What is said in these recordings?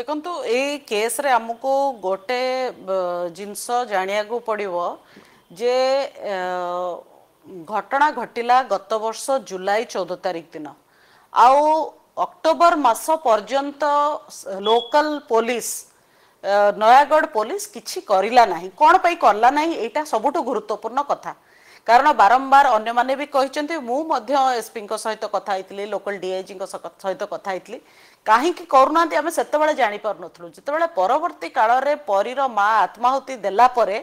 देखतो ए रे आमक गोटे जिनस जाणू जे घटना घटला गत वर्ष जुलै चौदा तारीख दिन आउ अक्टोबर मास पर्यंत लोकल पोलिस नयगड पोलिस कौन करल नाही कंपान एटा सबुठ गुरुवपूर्ण कथा କାରଣ ବାରମ୍ବାର ଅନ୍ୟମାନେ ବି କହିଛନ୍ତି ମୁଁ ମଧ୍ୟ ଏସ୍ପିଙ୍କ ସହିତ କଥା ହେଇଥିଲି ଲୋକାଲ ଡିଆଇଜିଙ୍କ ସହିତ କଥା ହେଇଥିଲି କାହିଁକି କରୁନାହାନ୍ତି ଆମେ ସେତେବେଳେ ଜାଣିପାରୁନଥିଲୁ ଯେତେବେଳେ ପରବର୍ତ୍ତୀ କାଳରେ ପରୀର ମା ଆତ୍ମାହୁତି ଦେଲା ପରେ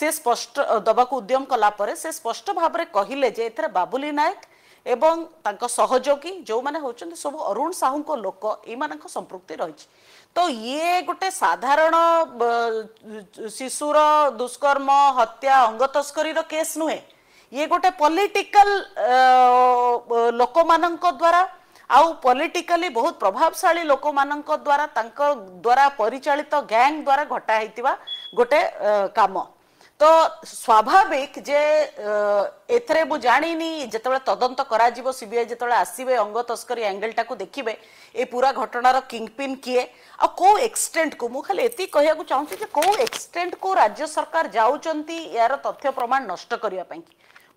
ସେ ସ୍ପଷ୍ଟ ଦେବାକୁ ଉଦ୍ୟମ କଲା ପରେ ସେ ସ୍ପଷ୍ଟ ଭାବରେ କହିଲେ ଯେ ଏଥିରେ ବାବୁଲି ନାୟକ ଏବଂ ତାଙ୍କ ସହଯୋଗୀ ଯେଉଁମାନେ ହେଉଛନ୍ତି ସବୁ ଅରୁଣ ସାହୁଙ୍କ ଲୋକ ଏଇମାନଙ୍କ ସମ୍ପୃକ୍ତି ରହିଛି ତ ଇଏ ଗୋଟେ ସାଧାରଣ ଶିଶୁର ଦୁଷ୍କର୍ମ ହତ୍ୟା ଅଙ୍ଗ ତସ୍କରୀର କେସ୍ ନୁହେଁ ये गोटे पॉलिटिकल लोक मान द्वारा आउ पॉलिटिकली बहुत प्रभावशाली लोक मान द्वारा द्वारा परिचालित गैंग द्वारा घटा होता गोटे कम ତ ସ୍ୱାଭାବିକ ଯେ ଏଥିରେ ମୁଁ ଜାଣିନି ଯେତେବେଳେ ତଦନ୍ତ କରାଯିବ ସିବିଆଇ ଯେତେବେଳେ ଆସିବେ ଅଙ୍ଗ ତସ୍କରୀ ଆଙ୍ଗେଲଟାକୁ ଦେଖିବେ ଏ ପୁରା ଘଟଣାର କିଙ୍ଗପିନ୍ କିଏ ଆଉ କୋଉ ଏକ୍ସଟେଣ୍ଟକୁ ମୁଁ ଖାଲି ଏତିକି କହିବାକୁ ଚାହୁଁଛି ଯେ କୋଉ ଏକ୍ସଟେଣ୍ଟକୁ ରାଜ୍ୟ ସରକାର ଯାଉଛନ୍ତି ଏହାର ତଥ୍ୟ ପ୍ରମାଣ ନଷ୍ଟ କରିବା ପାଇଁ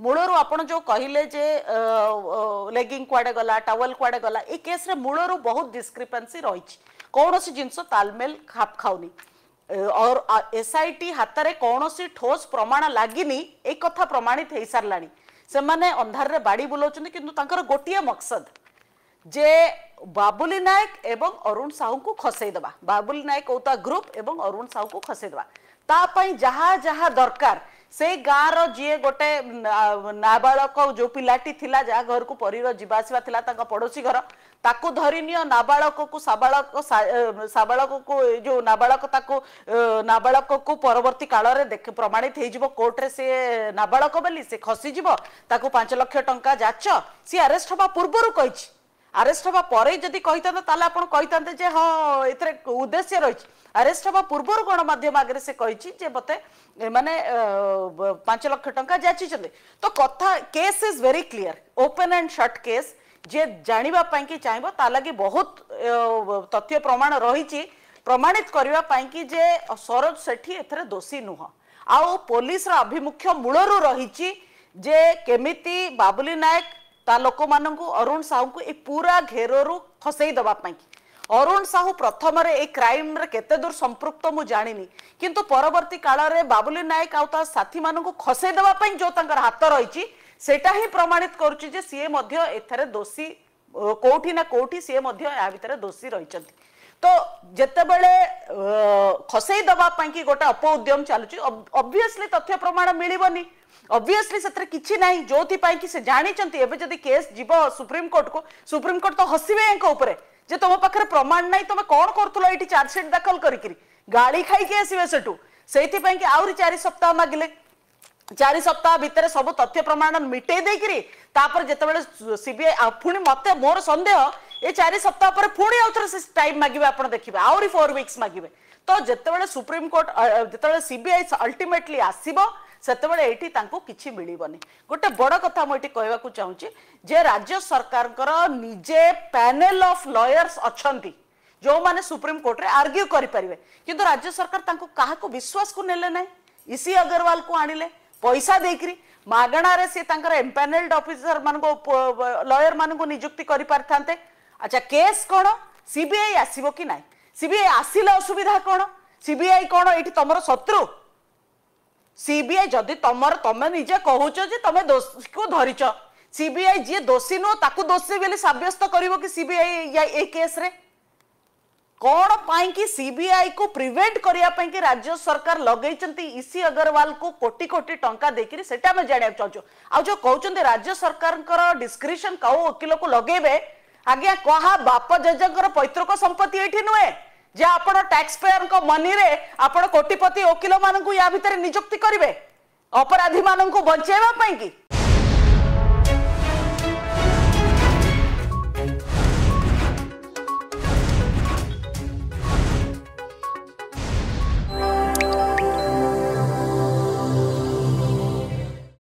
ମୂଳରୁ ଆପଣ ଯେଉଁ କହିଲେ ଯେ ଲେଗିଂ କୁଆଡ଼େ ଗଲା ଟାୱେଲ କୁଆଡ଼େ ଗଲା ଏ କେସ୍ରେ ମୂଳରୁ ବହୁତ ଡିସ୍କ୍ରିପେନ୍ସି ରହିଛି କୌଣସି ଜିନିଷ ତାଲମେଲ ଖାପ ଖାଉନି और एसआईटी हातरे कौनसी ठोस प्रमाण लागिनी ए कथा प्रमाणित हो सारा से अंधारे बाड़ी बुलाऊं कि गोटे मकसद जे बाबुली नायक एवं अरुण साहू को खसईदेवा बाबुली नायक औता ग्रुप एवं अरुण साहू को खसईदेवा तापाई जहाँ दरकार से गाँवर जी गोटे नाबाड़क जो पिलाटी थिला जहाँ घर को परीर जावासवा पड़ोशी घर ତାକୁ ଧରିନିଅ ନାବାଳକକୁ ସାବାଳକ ସାବାଳକକୁ जो नाबालक ताको नाबालक को परवर्ती काल रे प्रमाणित हो कोर्ट रे से नाबालक बोली से खसीज ताको 5 लाख टंका जाच सी अरेस्ट होबा पूर्व कहि আরেস্ট হওয়া পরে যদি কইতান্তে তাহলে আপন কইতান্তে যে হ এতে উদ্দেশ্য রয়েছে আরেস্ট হওয়া পূর্বর গণমাধ্যম আগে সে কইছি যে মতে মানে পাঁচ লক্ষ টঙ্কা যাচিছেন তো কথা case is very clear open and short case ଯିଏ ଜାଣିବା ପାଇଁକି ଚାହିଁବ ତା ଲାଗି ବହୁତ ତଥ୍ୟ ପ୍ରମାଣ ରହିଛି ପ୍ରମାଣିତ କରିବା ପାଇଁକି ଯେ ସରୋଜ ସେଠୀ ଏଥିରେ ଦୋଷୀ ନୁହଁ ଆଉ ପୋଲିସର ଆଭିମୁଖ୍ୟ ମୂଳରୁ ରହିଛି ଯେ କେମିତି ବାବୁଲି ନାୟକ ତା ଲୋକମାନଙ୍କୁ ଅରୁଣ ସାହୁଙ୍କୁ ଏ ପୁରା ଘେରରୁ ଖସେଇ ଦେବା ପାଇଁକି ଅରୁଣ ସାହୁ ପ୍ରଥମରେ ଏଇ କ୍ରାଇମ୍ରେ କେତେ ଦୂର ସମ୍ପୃକ୍ତ ମୁଁ ଜାଣିନି କିନ୍ତୁ ପରବର୍ତ୍ତୀ କାଳରେ ବାବୁଲି ନାୟକ ଆଉ ତା ସାଥୀମାନଙ୍କୁ ଖସେଇ ଦେବା ପାଇଁ ଯେଉଁ ତାଙ୍କର ହାତ ରହିଛି ସେଇଟା ହିଁ ପ୍ରମାଣିତ କରୁଛି ଯେ ସିଏ ମଧ୍ୟ ଏଠାରେ ଦୋଷୀ କୋଉଠି ନା କୋଉଠି ସିଏ ମଧ୍ୟ ଏହା ଭିତରେ ଦୋଷୀ ରହିଛନ୍ତି ତ ଯେତେବେଳେ ଖସେଇ ଦେବା ପାଇଁକି ଗୋଟେ ଅପ ଉଦ୍ୟମ ଚାଲୁଛି ଅବଭିୟସଲି ତଥ୍ୟ ପ୍ରମାଣ ମିଳିବନି ଅବଭିୟସଲି ସେଥିରେ କିଛି ନାହିଁ ଯୋଉଥିପାଇଁ କି ସେ ଜାଣିଛନ୍ତି ଏବେ ଯଦି କେସ୍ ଯିବ ସୁପ୍ରିମକୋର୍ଟକୁ ସୁପ୍ରିମକୋର୍ଟ ତ ହସିବେ ୟାଙ୍କ ଉପରେ ଯେ ତମ ପାଖରେ ପ୍ରମାଣ ନାହିଁ ତମେ କ'ଣ କରୁଥିଲ ଏଇଠି ଚାର୍ଜସିଟ୍ ଦାଖଲ କରିକିରି ଗାଳି ଖାଇକି ଆସିବେ ସେଠୁ ସେଇଥିପାଇଁ କି ଆହୁରି ଚାରି ସପ୍ତାହ ମାଗିଲେ ଚାରି ସପ୍ତାହ ଭିତରେ ସବୁ ତଥ୍ୟ ପ୍ରମାଣ ମିଟେଇ ଦେଇକିରି ତାପରେ ଯେତେବେଳେ ସିବିଆଇ ପୁଣି ମତେ ମୋର ସନ୍ଦେହ ଏ ଚାରି ସପ୍ତାହ ପରେ ପୁଣି ଆଉ ଥରେ ସେ ଟାଇମ୍ ମାଗିବେ ଆପଣ ଦେଖିବେ ଆହୁରି ଫୋର୍ ୱିକ୍ସ ମାଗିବେ ତ ଯେତେବେଳେ ସୁପ୍ରିମକୋର୍ଟ ଯେତେବେଳେ ସିବିଆଇ ଅଲ୍ଟିମେଟଲି ଆସିବ ସେତେବେଳେ ଏଇଠି ତାଙ୍କୁ କିଛି ମିଳିବନି ଗୋଟେ ବଡ଼ କଥା ମୁଁ ଏଠି କହିବାକୁ ଚାହୁଁଛି ଯେ ରାଜ୍ୟ ସରକାରଙ୍କର ନିଜେ ପ୍ୟାନେଲ ଅଫ୍ ଲୟର୍ସ ଅଛନ୍ତି ଯେଉଁମାନେ ସୁପ୍ରିମକୋର୍ଟରେ ଆର୍ଗ୍ୟୁ କରିପାରିବେ କିନ୍ତୁ ରାଜ୍ୟ ସରକାର ତାଙ୍କୁ କାହାକୁ ବିଶ୍ୱାସକୁ ନେଲେ ନାହିଁ ଇସି ଅଗ୍ରୱାଲକୁ ଆଣିଲେ ପଇସା ଦେଇକରି ମାଗଣାରେ ସେ ତାଙ୍କର ଏମ୍ପାନେଲ୍ଡ ଅଫିସର ମାନଙ୍କୁ ଲୟର ମାନଙ୍କୁ ନିଯୁକ୍ତି କରିପାରିଥାନ୍ତେ ଆଚ୍ଛା କେସ୍ କ'ଣ ସିବିଆଇ ଆସିବ କି ନାହିଁ ସିବିଆଇ ଆସିଲେ ଅସୁବିଧା କ'ଣ ସିବିଆଇ କ'ଣ ଏଇଠି ତମର ଶତ୍ରୁ ସିବିଆଇ ଯଦି ତମର ତମେ ନିଜେ କହୁଛ ଯେ ତମେ ଦୋଷୀକୁ ଧରିଛ ସିବିଆଇ ଯିଏ ଦୋଷୀ ନୁହଁ ତାକୁ ଦୋଷୀ ବୋଲି ସାବ୍ୟସ୍ତ କରିବ କି ସିବିଆଇ ଏଇ କେସ୍ରେ কোণ পাইকি সিবিআই কু প্রিভেন্ট করিয়া পাইকি রাজ্য সরকার লগাইছন্তি ইসি অগরওয়াল কু কোটি কোটি টঙ্কা দেকিরি সেটা আমি জানিয়া চাহুছো আউ যে কହୁছন্তি রাজ্য সরকারଙ୍କର ডিসক্রিশন কাউ উকিল কু লগাইবে আজ্ঞা কহা বাপ জেজেଙ୍କର পৈতৃକ সম্পত্তি এটি নুহে যে আপন ট্যাক্স পেয়ারଙ୍କ মনিরে আপন কোটিপতি উকিল মানଙ୍କୁ ୟା ভিতরে নিযুক্তি করিবে অপরাধী মানଙ୍କୁ বঞ্চাইবা পাইকি